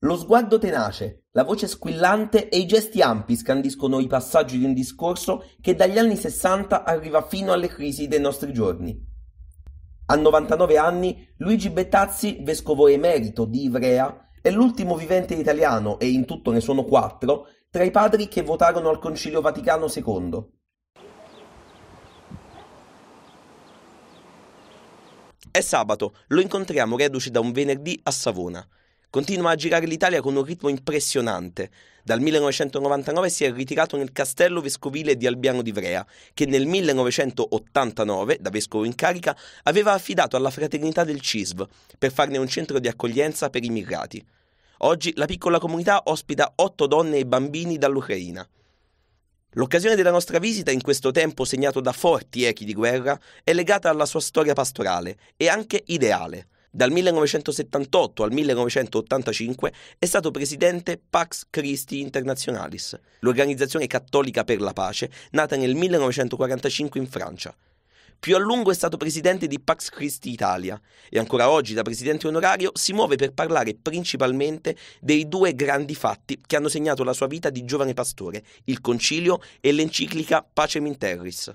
Lo sguardo tenace, la voce squillante e i gesti ampi scandiscono i passaggi di un discorso che dagli anni sessanta arriva fino alle crisi dei nostri giorni. A 99 anni, Luigi Bettazzi, vescovo emerito di Ivrea, è l'ultimo vivente italiano, e in tutto ne sono quattro, tra i padri che votarono al Concilio Vaticano II. È sabato, lo incontriamo reduci da un venerdì a Savona. Continua a girare l'Italia con un ritmo impressionante. Dal 1999 si è ritirato nel castello vescovile di Albiano di Vrea, che nel 1989, da vescovo in carica, aveva affidato alla fraternità del CISV per farne un centro di accoglienza per i migrati. Oggi la piccola comunità ospita otto donne e bambini dall'Ucraina. L'occasione della nostra visita in questo tempo segnato da forti echi di guerra è legata alla sua storia pastorale e anche ideale. Dal 1978 al 1985 è stato presidente Pax Christi Internationalis, l'organizzazione cattolica per la pace nata nel 1945 in Francia. Più a lungo è stato presidente di Pax Christi Italia e ancora oggi da presidente onorario si muove per parlare principalmente dei due grandi fatti che hanno segnato la sua vita di giovane pastore, il concilio e l'enciclica Pacem in Terris.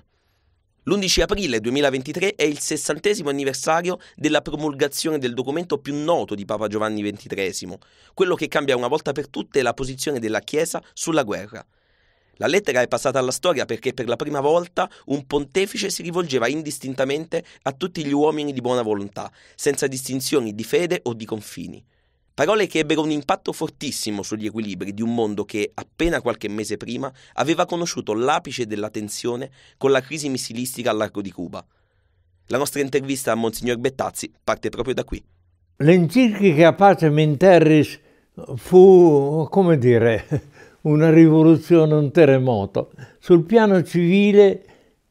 L'11 aprile 2023 è il sessantesimo anniversario della promulgazione del documento più noto di Papa Giovanni XXIII, quello che cambia una volta per tutte la posizione della Chiesa sulla guerra. La lettera è passata alla storia perché per la prima volta un pontefice si rivolgeva indistintamente a tutti gli uomini di buona volontà, senza distinzioni di fede o di confini. Parole che ebbero un impatto fortissimo sugli equilibri di un mondo che, appena qualche mese prima, aveva conosciuto l'apice della tensione con la crisi missilistica all'arco di Cuba. La nostra intervista a Monsignor Bettazzi parte proprio da qui. L'enciclica Pace Terris fu, come dire, una rivoluzione, un terremoto. Sul piano civile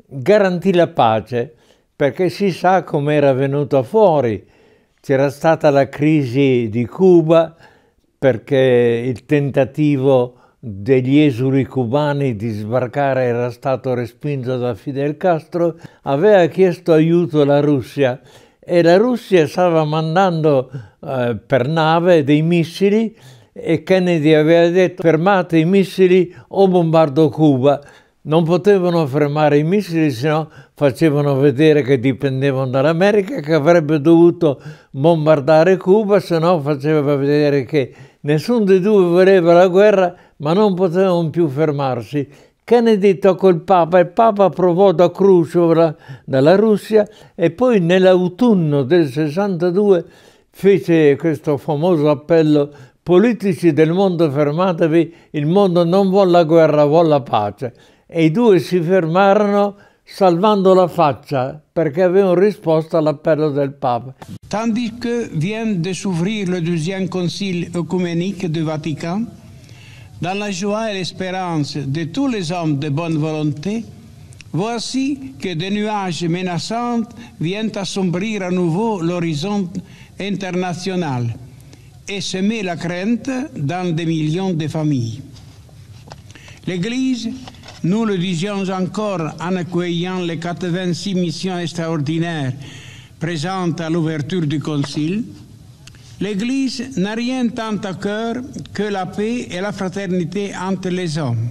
garantì la pace, perché si sa come era venuta fuori c'era stata la crisi di Cuba perché il tentativo degli esuli cubani di sbarcare era stato respinto da Fidel Castro, aveva chiesto aiuto la Russia e la Russia stava mandando eh, per nave dei missili e Kennedy aveva detto fermate i missili o bombardo Cuba non potevano fermare i missili, se no facevano vedere che dipendevano dall'America, che avrebbe dovuto bombardare Cuba, se no faceva vedere che nessuno dei due voleva la guerra, ma non potevano più fermarsi. Kennedy toccò il Papa, e il Papa provò da Khrushchev dalla Russia e poi nell'autunno del 62 fece questo famoso appello politici del mondo fermatevi, il mondo non vuole la guerra, vuole la pace. et i due si fermarono salvando la faccia perché avevano risposto all'appello del pape. Tandis que vient de s'ouvrir le deuxième concile œcuménique du Vatican, dans la joie et l'espérance de tous les hommes de bonne volonté, voici que des nuages menaçants viennent assombrir à nouveau l'horizon international et semer la crainte dans des millions de familles. L'Église nous le disions encore en accueillant les 86 missions extraordinaires présentes à l'ouverture du Concile. L'Église n'a rien tant à cœur que la paix et la fraternité entre les hommes,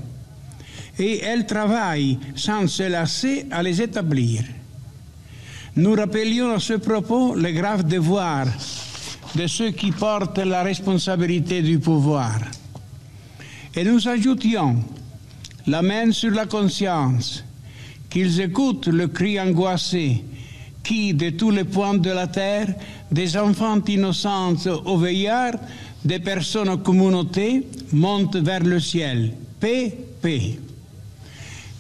et elle travaille sans se lasser à les établir. Nous rappelions à ce propos le grave devoir de ceux qui portent la responsabilité du pouvoir. Et nous ajoutions la main sur la conscience, qu'ils écoutent le cri angoissé qui, de tous les points de la terre, des enfants innocents aux veillards, des personnes aux communautés, monte vers le ciel. Paix, paix.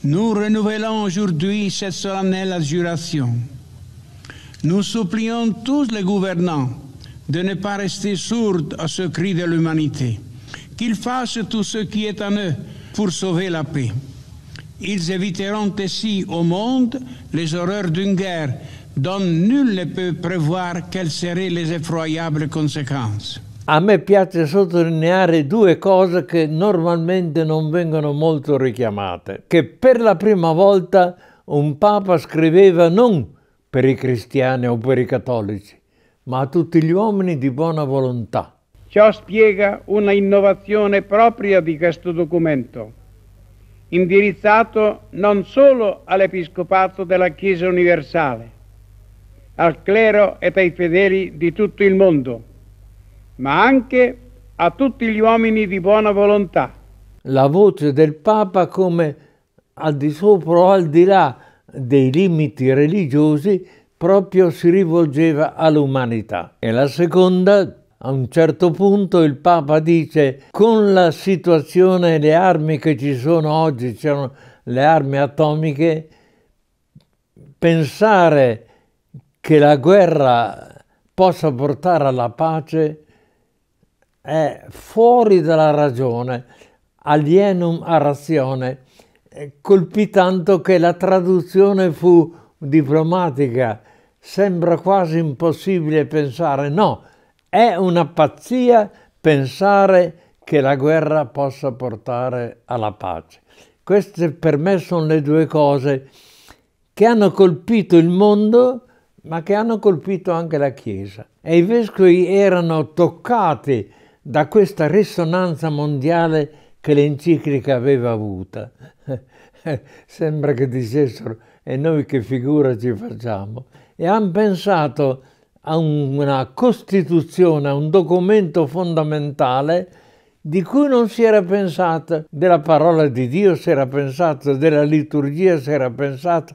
Nous renouvelons aujourd'hui cette solennelle adjuration. Nous supplions tous les gouvernants de ne pas rester sourds à ce cri de l'humanité, qu'ils fassent tout ce qui est en eux pour sauver la paix. Ils éviteront ainsi au monde les horreurs d'une guerre dont nul ne peut prévoir quelles seraient les effroyables conséquenze. A me piace sottolineare due cose che normalmente non vengono molto richiamate, che per la prima volta un papa scriveva non per i cristiani o per i cattolici, ma a tutti gli uomini di buona volontà. Ciò spiega una innovazione propria di questo documento, indirizzato non solo all'Episcopato della Chiesa Universale, al clero e ai fedeli di tutto il mondo, ma anche a tutti gli uomini di buona volontà. La voce del Papa come al di sopra o al di là dei limiti religiosi proprio si rivolgeva all'umanità. E la seconda a un certo punto il Papa dice con la situazione e le armi che ci sono oggi, c'erano le armi atomiche, pensare che la guerra possa portare alla pace è fuori dalla ragione, alienum a razione, eh, colpì tanto che la traduzione fu diplomatica. Sembra quasi impossibile pensare, no, è una pazzia pensare che la guerra possa portare alla pace. Queste per me sono le due cose che hanno colpito il mondo, ma che hanno colpito anche la Chiesa. E i vescovi erano toccati da questa risonanza mondiale che l'enciclica aveva avuta. Sembra che dicessero, e noi che figura ci facciamo? E hanno pensato a una Costituzione, a un documento fondamentale di cui non si era pensato, della parola di Dio si era pensato, della liturgia si era pensato,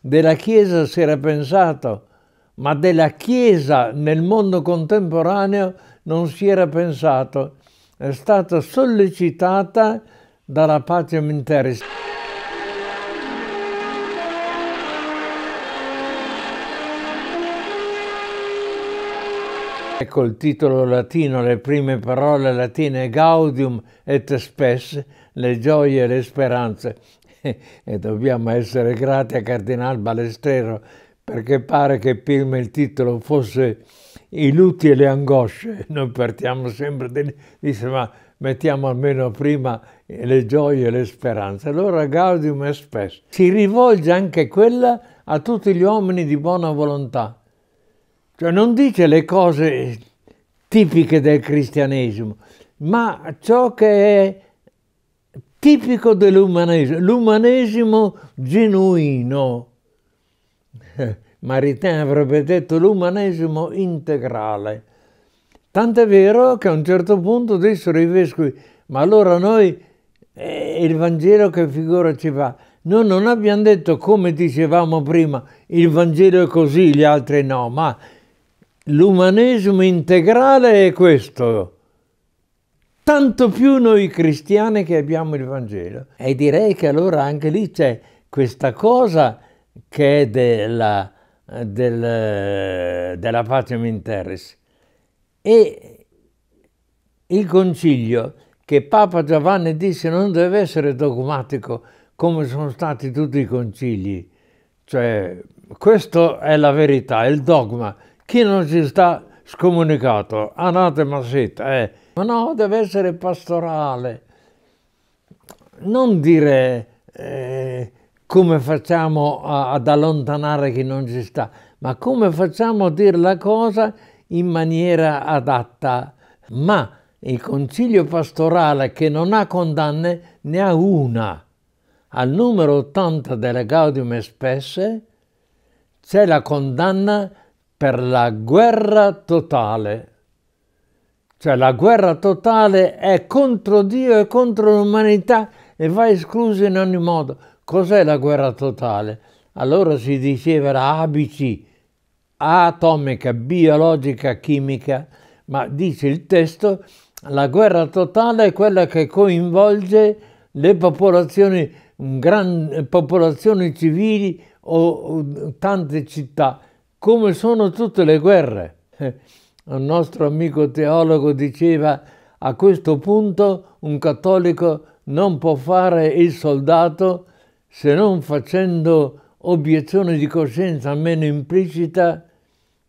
della Chiesa si era pensato, ma della Chiesa nel mondo contemporaneo non si era pensato. È stata sollecitata dalla Patria Interis. col ecco titolo latino le prime parole latine Gaudium et Spes, le gioie e le speranze. e dobbiamo essere grati a Cardinal Balestrero perché pare che prima il titolo fosse I lutti e le angosce. Noi partiamo sempre, di, dice ma mettiamo almeno prima le gioie e le speranze. Allora Gaudium et Spes. Si rivolge anche quella a tutti gli uomini di buona volontà cioè non dice le cose tipiche del cristianesimo, ma ciò che è tipico dell'umanesimo, l'umanesimo genuino. Maritain avrebbe detto l'umanesimo integrale. Tant'è vero che a un certo punto dissero i vescovi, ma allora noi, eh, il Vangelo che figura ci fa? Noi non abbiamo detto come dicevamo prima, il Vangelo è così, gli altri no, ma L'umanesimo integrale è questo, tanto più noi cristiani che abbiamo il Vangelo. E direi che allora anche lì c'è questa cosa che è della, del, della pace Minterris. E il concilio che Papa Giovanni disse non deve essere dogmatico come sono stati tutti i concili, cioè questa è la verità, è il dogma chi non si sta scomunicato, anatema sit, eh. ma no, deve essere pastorale. Non dire eh, come facciamo a, ad allontanare chi non ci sta, ma come facciamo a dire la cosa in maniera adatta. Ma il concilio pastorale che non ha condanne ne ha una. Al numero 80 delle Gaudium Spesse c'è la condanna per la guerra totale. Cioè la guerra totale è contro Dio e contro l'umanità e va esclusa in ogni modo. Cos'è la guerra totale? Allora si diceva la ABC, atomica, biologica, chimica, ma dice il testo la guerra totale è quella che coinvolge le popolazioni, gran, popolazioni civili o, o tante città come sono tutte le guerre. Eh, un nostro amico teologo diceva a questo punto un cattolico non può fare il soldato se non facendo obiezione di coscienza meno implicita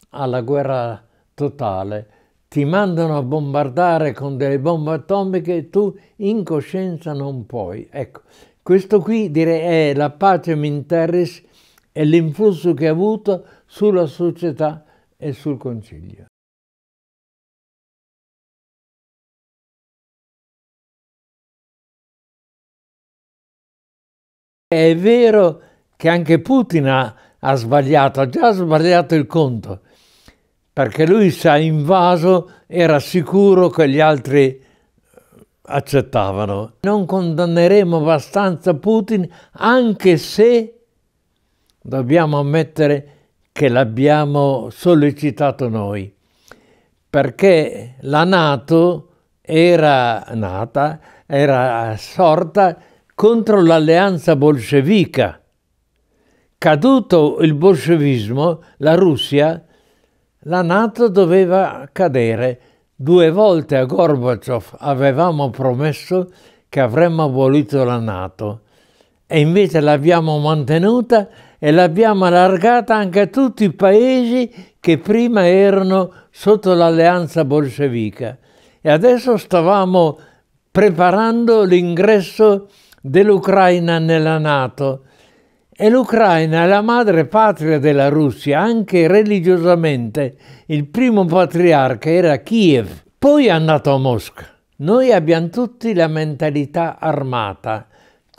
alla guerra totale. Ti mandano a bombardare con delle bombe atomiche e tu in coscienza non puoi. Ecco, questo qui direi è la pace minteris e l'influsso che ha avuto sulla società e sul Consiglio. È vero che anche Putin ha, ha sbagliato, ha già sbagliato il conto, perché lui si è invaso, era sicuro che gli altri accettavano. Non condanneremo abbastanza Putin anche se Dobbiamo ammettere che l'abbiamo sollecitato noi, perché la Nato era nata, era sorta contro l'alleanza bolscevica. Caduto il bolscevismo, la Russia, la Nato doveva cadere. Due volte a Gorbaciov avevamo promesso che avremmo abolito la Nato e invece l'abbiamo mantenuta e l'abbiamo allargata anche a tutti i paesi che prima erano sotto l'alleanza bolscevica e adesso stavamo preparando l'ingresso dell'Ucraina nella Nato e l'Ucraina è la madre patria della Russia anche religiosamente il primo patriarca era Kiev poi è andato a Mosca noi abbiamo tutti la mentalità armata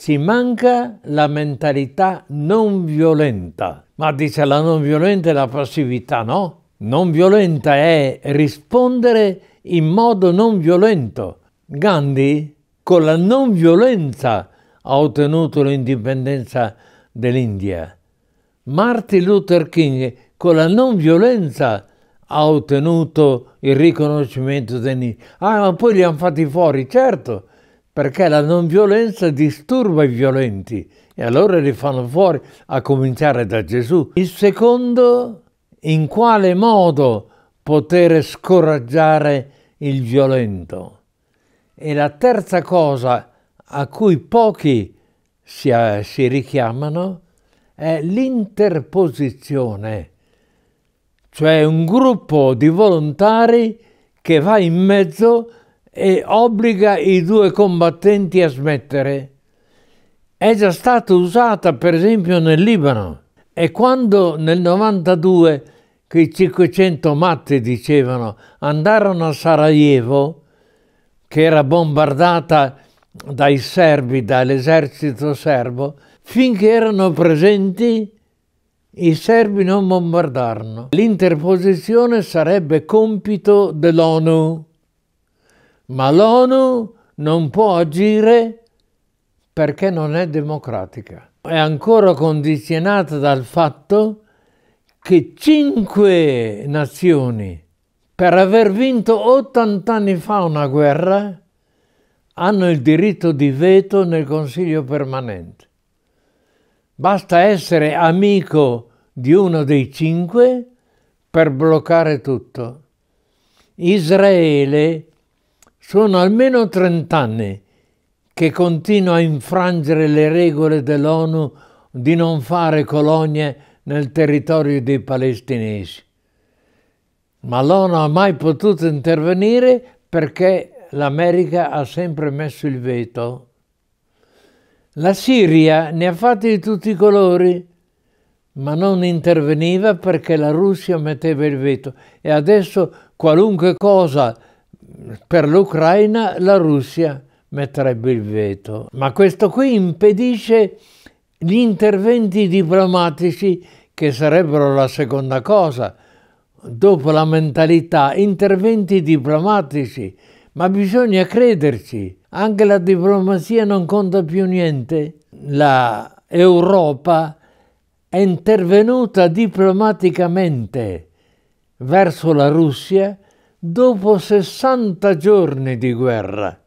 ci manca la mentalità non violenta. Ma dice la non violenta è la passività, no? Non violenta è rispondere in modo non violento. Gandhi con la non violenza ha ottenuto l'indipendenza dell'India. Martin Luther King con la non violenza ha ottenuto il riconoscimento dell'India. Ah, ma poi li hanno fatti fuori, certo, perché la non violenza disturba i violenti e allora li fanno fuori, a cominciare da Gesù. Il secondo, in quale modo poter scoraggiare il violento. E la terza cosa a cui pochi si, eh, si richiamano è l'interposizione, cioè un gruppo di volontari che va in mezzo a e obbliga i due combattenti a smettere è già stata usata per esempio nel Libano e quando nel 92 quei 500 matti dicevano andarono a Sarajevo che era bombardata dai serbi, dall'esercito serbo, finché erano presenti i serbi non bombardarono. L'interposizione sarebbe compito dell'ONU ma l'ONU non può agire perché non è democratica. È ancora condizionata dal fatto che cinque nazioni, per aver vinto 80 anni fa una guerra, hanno il diritto di veto nel Consiglio permanente. Basta essere amico di uno dei cinque per bloccare tutto. Israele sono almeno 30 anni che continua a infrangere le regole dell'ONU di non fare colonie nel territorio dei palestinesi. Ma l'ONU ha mai potuto intervenire perché l'America ha sempre messo il veto. La Siria ne ha fatti di tutti i colori, ma non interveniva perché la Russia metteva il veto e adesso qualunque cosa per l'Ucraina la Russia metterebbe il veto. Ma questo qui impedisce gli interventi diplomatici che sarebbero la seconda cosa, dopo la mentalità, interventi diplomatici, ma bisogna crederci, anche la diplomazia non conta più niente. L'Europa è intervenuta diplomaticamente verso la Russia dopo 60 giorni di guerra.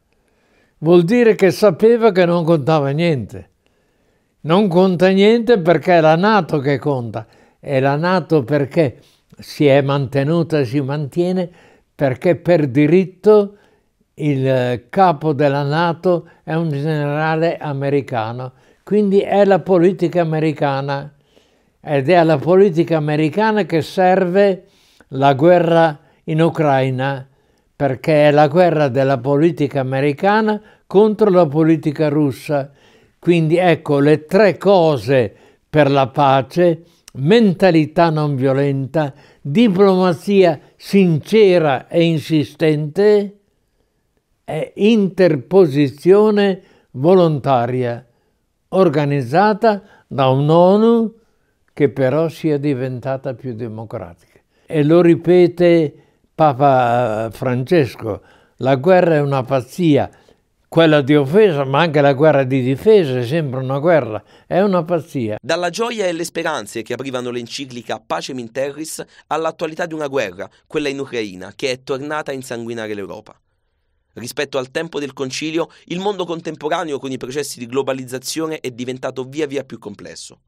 Vuol dire che sapeva che non contava niente. Non conta niente perché è la Nato che conta. È la Nato perché si è mantenuta si mantiene perché per diritto il eh, capo della Nato è un generale americano. Quindi è la politica americana ed è alla politica americana che serve la guerra in Ucraina perché è la guerra della politica americana contro la politica russa. Quindi ecco le tre cose per la pace, mentalità non violenta, diplomazia sincera e insistente e interposizione volontaria, organizzata da un'ONU che però sia diventata più democratica. E lo ripete Papa eh, Francesco, la guerra è una pazzia, quella di offesa, ma anche la guerra di difesa è sempre una guerra, è una pazzia. Dalla gioia e le speranze che aprivano l'enciclica Pace Minterris all'attualità di una guerra, quella in Ucraina, che è tornata a insanguinare l'Europa. Rispetto al tempo del concilio, il mondo contemporaneo con i processi di globalizzazione è diventato via via più complesso.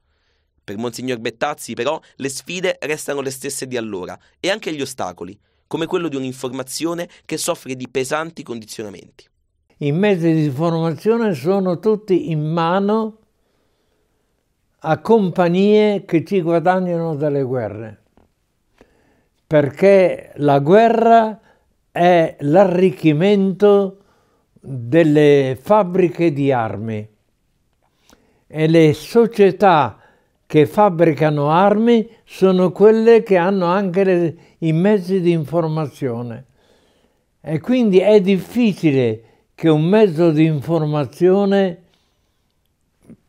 Per Monsignor Bettazzi, però, le sfide restano le stesse di allora e anche gli ostacoli, come quello di un'informazione che soffre di pesanti condizionamenti. I mezzi di informazione sono tutti in mano a compagnie che ci guadagnano dalle guerre, perché la guerra è l'arricchimento delle fabbriche di armi e le società che fabbricano armi sono quelle che hanno anche le, i mezzi di informazione. E quindi è difficile che un mezzo di informazione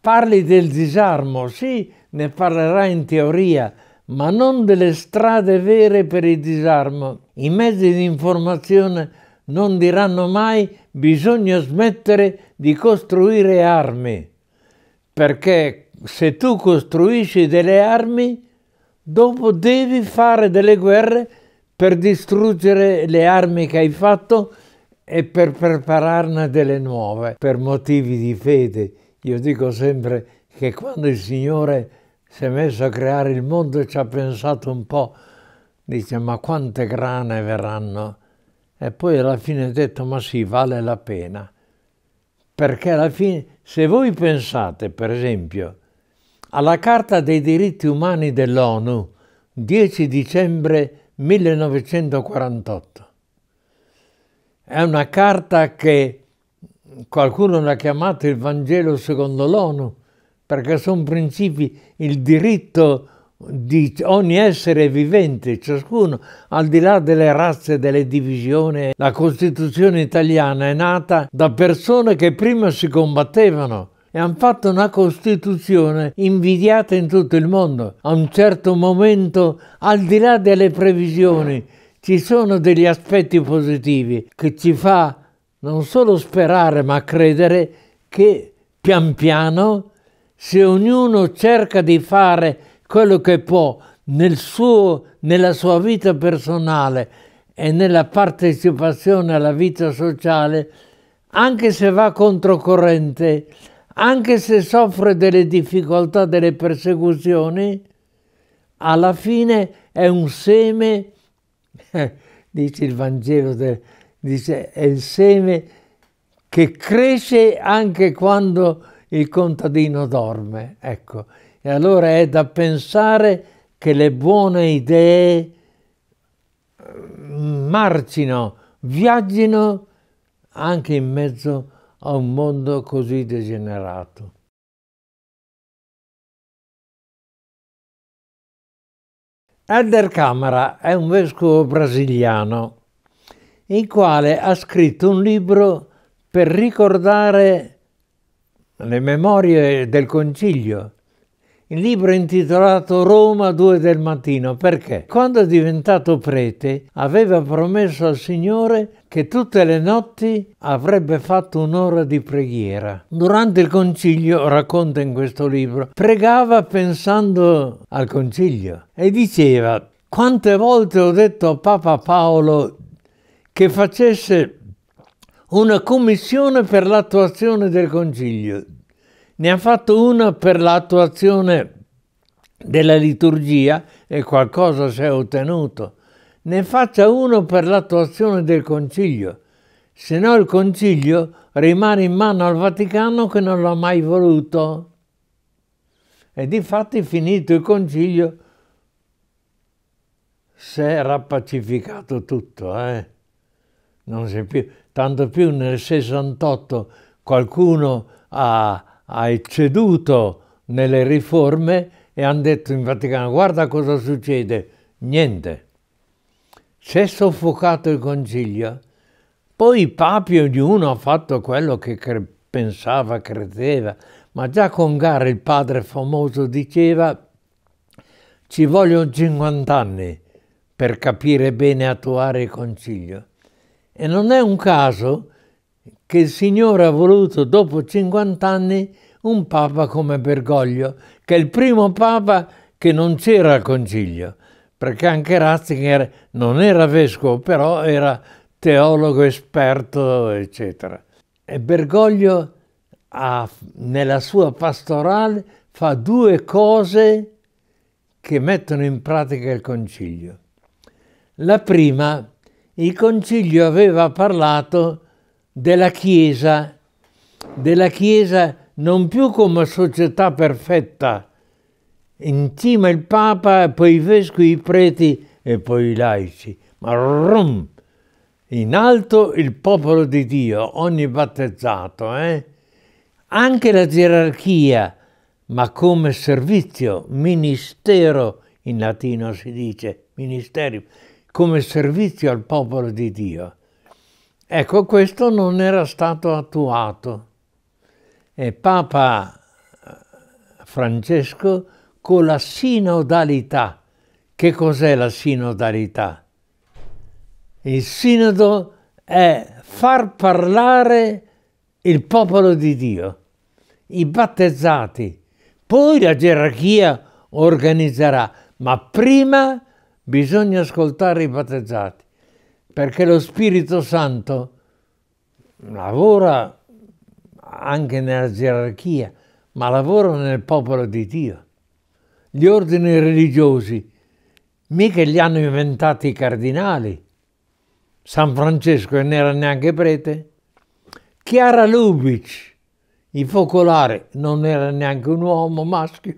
parli del disarmo, sì, ne parlerà in teoria, ma non delle strade vere per il disarmo. I mezzi di informazione non diranno mai bisogna smettere di costruire armi, perché se tu costruisci delle armi, dopo devi fare delle guerre per distruggere le armi che hai fatto e per prepararne delle nuove, per motivi di fede. Io dico sempre che quando il Signore si è messo a creare il mondo ci ha pensato un po', dice ma quante grane verranno? E poi alla fine ha detto ma sì, vale la pena. Perché alla fine, se voi pensate per esempio alla Carta dei diritti umani dell'ONU, 10 dicembre 1948. È una carta che qualcuno l'ha chiamato il Vangelo secondo l'ONU, perché sono principi il diritto di ogni essere vivente, ciascuno, al di là delle razze, delle divisioni. La Costituzione italiana è nata da persone che prima si combattevano e hanno fatto una Costituzione invidiata in tutto il mondo. A un certo momento, al di là delle previsioni, ci sono degli aspetti positivi che ci fa non solo sperare, ma credere che pian piano, se ognuno cerca di fare quello che può nel suo, nella sua vita personale e nella partecipazione alla vita sociale, anche se va controcorrente, anche se soffre delle difficoltà, delle persecuzioni, alla fine è un seme, eh, dice il Vangelo, dice, è il seme che cresce anche quando il contadino dorme. Ecco, e allora è da pensare che le buone idee eh, marcino, viaggino anche in mezzo a a un mondo così degenerato. Elder Camara è un vescovo brasiliano, il quale ha scritto un libro per ricordare le memorie del Concilio. Il libro è intitolato Roma 2 del mattino perché quando è diventato prete aveva promesso al Signore che tutte le notti avrebbe fatto un'ora di preghiera. Durante il concilio, racconta in questo libro, pregava pensando al concilio e diceva quante volte ho detto a Papa Paolo che facesse una commissione per l'attuazione del concilio. Ne ha fatto una per l'attuazione della liturgia e qualcosa si è ottenuto ne faccia uno per l'attuazione del Concilio, se no il Concilio rimane in mano al Vaticano che non l'ha mai voluto. E di fatti finito il Concilio si è rappacificato tutto, eh? più, tanto più nel 68 qualcuno ha, ha ecceduto nelle riforme e hanno detto in Vaticano guarda cosa succede, niente si è soffocato il concilio, poi Papi ognuno ha fatto quello che cre pensava, credeva, ma già con Gare il padre famoso diceva ci vogliono 50 anni per capire bene attuare il concilio. E non è un caso che il Signore ha voluto dopo 50 anni un Papa come Bergoglio, che è il primo Papa che non c'era al concilio perché anche Ratzinger non era vescovo, però era teologo esperto, eccetera. E Bergoglio ha, nella sua pastorale fa due cose che mettono in pratica il concilio. La prima, il concilio aveva parlato della Chiesa, della Chiesa non più come società perfetta, intima il Papa, poi i vescovi, i preti e poi i laici. Ma rum, in alto il popolo di Dio, ogni battezzato, eh? anche la gerarchia, ma come servizio, ministero, in latino si dice, ministerium, come servizio al popolo di Dio. Ecco, questo non era stato attuato. E Papa eh, Francesco con la sinodalità. Che cos'è la sinodalità? Il sinodo è far parlare il popolo di Dio, i battezzati. Poi la gerarchia organizzerà, ma prima bisogna ascoltare i battezzati, perché lo Spirito Santo lavora anche nella gerarchia, ma lavora nel popolo di Dio gli ordini religiosi mica li hanno inventati i cardinali. San Francesco non era neanche prete. Chiara Lubic, il focolare, non era neanche un uomo maschio.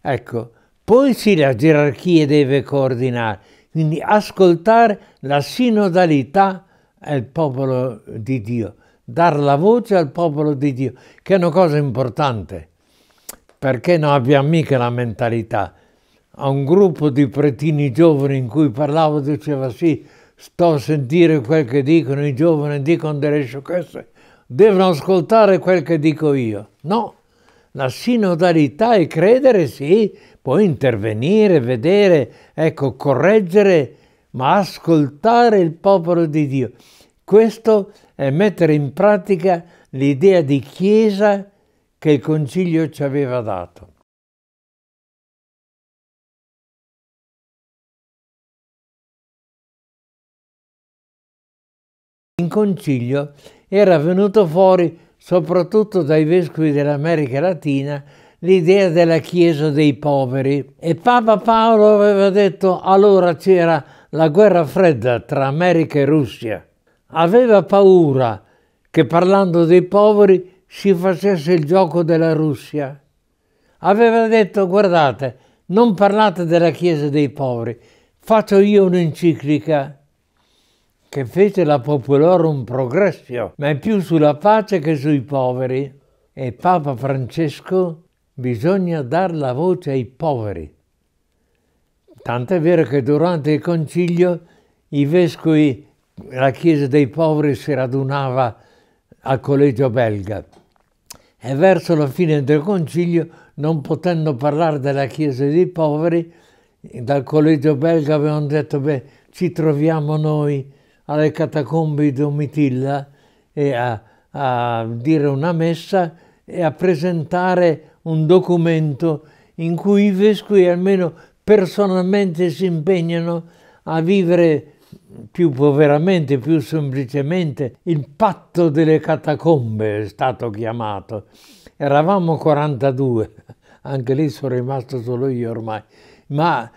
Ecco, poi sì la gerarchia deve coordinare, quindi ascoltare la sinodalità al popolo di Dio, dar la voce al popolo di Dio, che è una cosa importante perché non abbiamo mica la mentalità. A un gruppo di pretini giovani in cui parlavo diceva sì, sto a sentire quel che dicono i giovani, dicono delle sciocchezze, devono ascoltare quel che dico io. No, la sinodalità è credere sì, puoi intervenire, vedere, ecco, correggere, ma ascoltare il popolo di Dio. Questo è mettere in pratica l'idea di Chiesa che il Concilio ci aveva dato. In Concilio era venuto fuori, soprattutto dai vescovi dell'America Latina, l'idea della Chiesa dei poveri. E Papa Paolo aveva detto allora c'era la guerra fredda tra America e Russia. Aveva paura che parlando dei poveri si facesse il gioco della Russia. Aveva detto, guardate, non parlate della Chiesa dei poveri, faccio io un'enciclica che fece la Popolorum Progressio, ma è più sulla pace che sui poveri. E Papa Francesco bisogna dar la voce ai poveri. Tant'è vero che durante il concilio i vescovi, la Chiesa dei poveri si radunava al collegio belga e verso la fine del concilio, non potendo parlare della Chiesa dei poveri, dal collegio belga avevano detto beh, ci troviamo noi alle catacombe di Domitilla a, a dire una messa e a presentare un documento in cui i vescovi almeno personalmente si impegnano a vivere più poveramente, più semplicemente, il patto delle catacombe è stato chiamato. Eravamo 42, anche lì sono rimasto solo io ormai, ma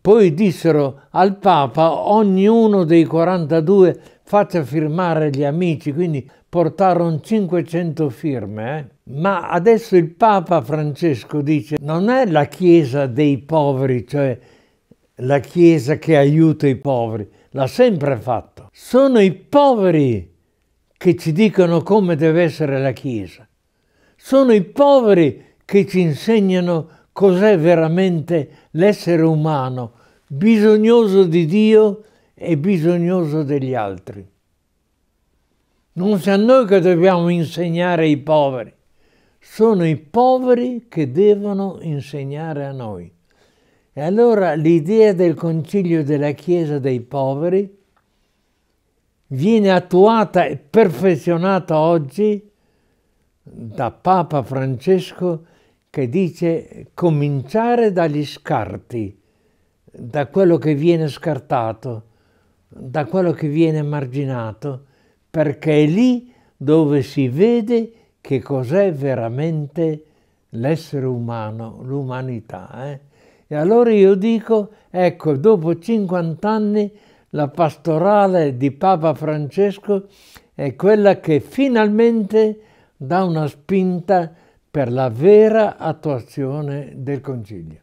poi dissero al Papa ognuno dei 42 faccia firmare gli amici, quindi portarono 500 firme. Eh? Ma adesso il Papa Francesco dice non è la Chiesa dei poveri, cioè la Chiesa che aiuta i poveri, l'ha sempre fatto. Sono i poveri che ci dicono come deve essere la Chiesa. Sono i poveri che ci insegnano cos'è veramente l'essere umano, bisognoso di Dio e bisognoso degli altri. Non siamo noi che dobbiamo insegnare ai poveri, sono i poveri che devono insegnare a noi. E allora l'idea del concilio della Chiesa dei poveri viene attuata e perfezionata oggi da Papa Francesco che dice cominciare dagli scarti, da quello che viene scartato, da quello che viene marginato, perché è lì dove si vede che cos'è veramente l'essere umano, l'umanità. Eh? E allora io dico, ecco, dopo 50 anni la pastorale di Papa Francesco è quella che finalmente dà una spinta per la vera attuazione del Concilio.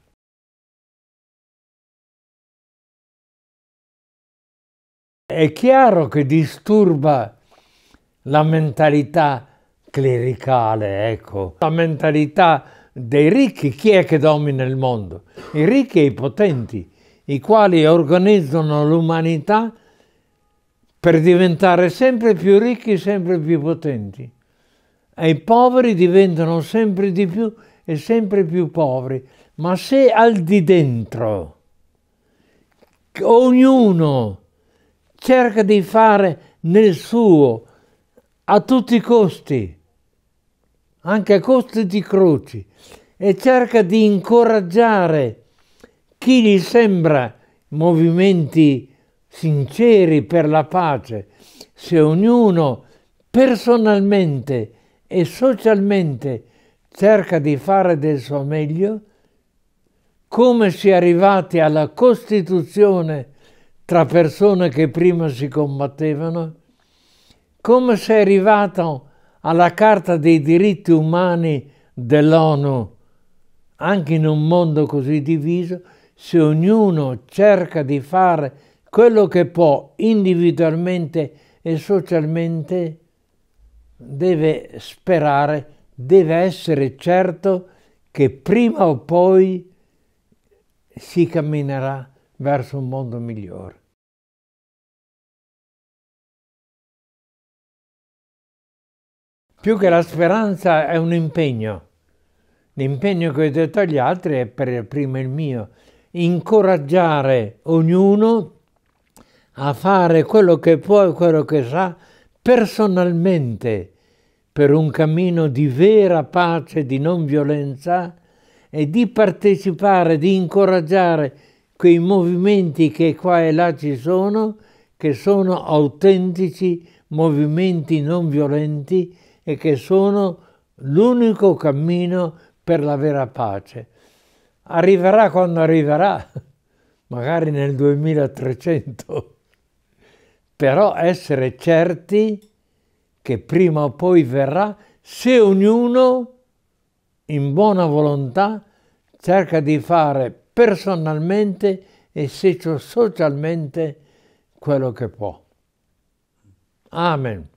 È chiaro che disturba la mentalità clericale, ecco, la mentalità dei ricchi chi è che domina il mondo? I ricchi e i potenti, i quali organizzano l'umanità per diventare sempre più ricchi e sempre più potenti. E i poveri diventano sempre di più e sempre più poveri. Ma se al di dentro ognuno cerca di fare nel suo a tutti i costi, anche a costo di croci, e cerca di incoraggiare chi gli sembra movimenti sinceri per la pace, se ognuno personalmente e socialmente cerca di fare del suo meglio, come si è arrivati alla Costituzione tra persone che prima si combattevano, come si è arrivato alla Carta dei diritti umani dell'ONU, anche in un mondo così diviso, se ognuno cerca di fare quello che può individualmente e socialmente, deve sperare, deve essere certo che prima o poi si camminerà verso un mondo migliore. Più che la speranza è un impegno. L'impegno che ho detto agli altri è per prima il mio. Incoraggiare ognuno a fare quello che può e quello che sa personalmente per un cammino di vera pace, di non violenza e di partecipare, di incoraggiare quei movimenti che qua e là ci sono, che sono autentici movimenti non violenti e che sono l'unico cammino per la vera pace. Arriverà quando arriverà, magari nel 2300, però essere certi che prima o poi verrà se ognuno in buona volontà cerca di fare personalmente e socialmente quello che può. Amen.